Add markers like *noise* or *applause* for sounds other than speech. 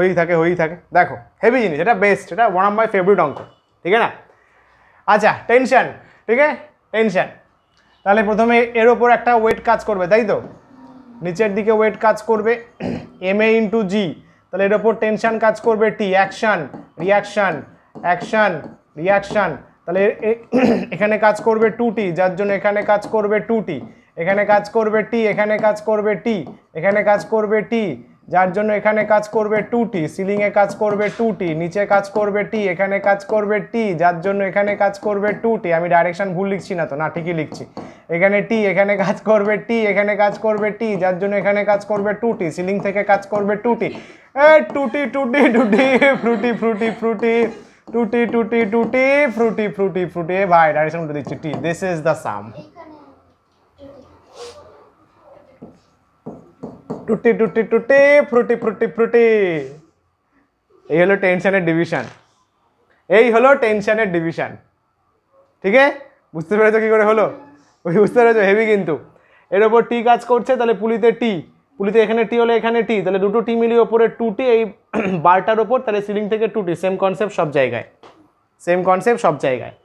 হয়েই থাকে হয়েই থাকে দেখো হেভি জিনিস এটা বেস্ট এটা ওয়ান অফ মাই ফেভারিট অঙ্ক ঠিক আছে না আচ্ছা টেনশান ঠিক আছে টেনশান তাহলে প্রথমে এর ওপর একটা ওয়েট কাজ করবে তাই তো নিচের দিকে ওয়েট কাজ করবে এম এ ইন্টু জি তাহলে এর ওপর টেনশান কাজ করবে T action reaction action reaction তাহলে *clears throat* এখানে কাজ করবে টু টি যার জন্য এখানে কাজ করবে টু টি এখানে কাজ করবে টি এখানে কাজ করবে টি এখানে কাজ করবে টি যার জন্য এখানে কাজ করবে টু টি সিলিংয়ে কাজ করবে টু টি নিচে কাজ করবে টি এখানে কাজ করবে টি যার জন্য এখানে কাজ করবে টু টি আমি ডাইরেকশান ভুল লিখছি না তো না ঠিকই লিখছি এখানে টি এখানে কাজ করবে টি এখানে কাজ করবে টি যার জন্য এখানে কাজ করবে টু টি সিলিং থেকে কাজ করবে টু টি এ টুটি টুটি টুটি ফ্রুটি ফ্রুটি ফ্রুটি টুটি টুটি টুটি ফ্রুটি ফ্রুটি ফ্রুটি ভাই ডাইরেকশন উল্টে দিচ্ছি T this is the sum two T two T টুটি ফ্রুটি ফ্রুটি ফ্রুটি এই হলো টেনশনের ডিভিশন এই হলো টেনশনের ডিভিশন ঠিক আছে বুঝতে পেরেছো কী করে হলো বুঝতে পেরেছো হেভি কিন্তু এর ওপর টি কাজ করছে তাহলে পুলিতে টি পুলিতে এখানে টি হলে এখানে টি তাহলে দুটো টি মিলিয়ে ওপরে টুটি এই *clears throat* বারটার ওপর তাহলে সিলিং থেকে টুটি সেম কনসেপ্ট সব জায়গায় সেম কনসেপ্ট সব জায়গায়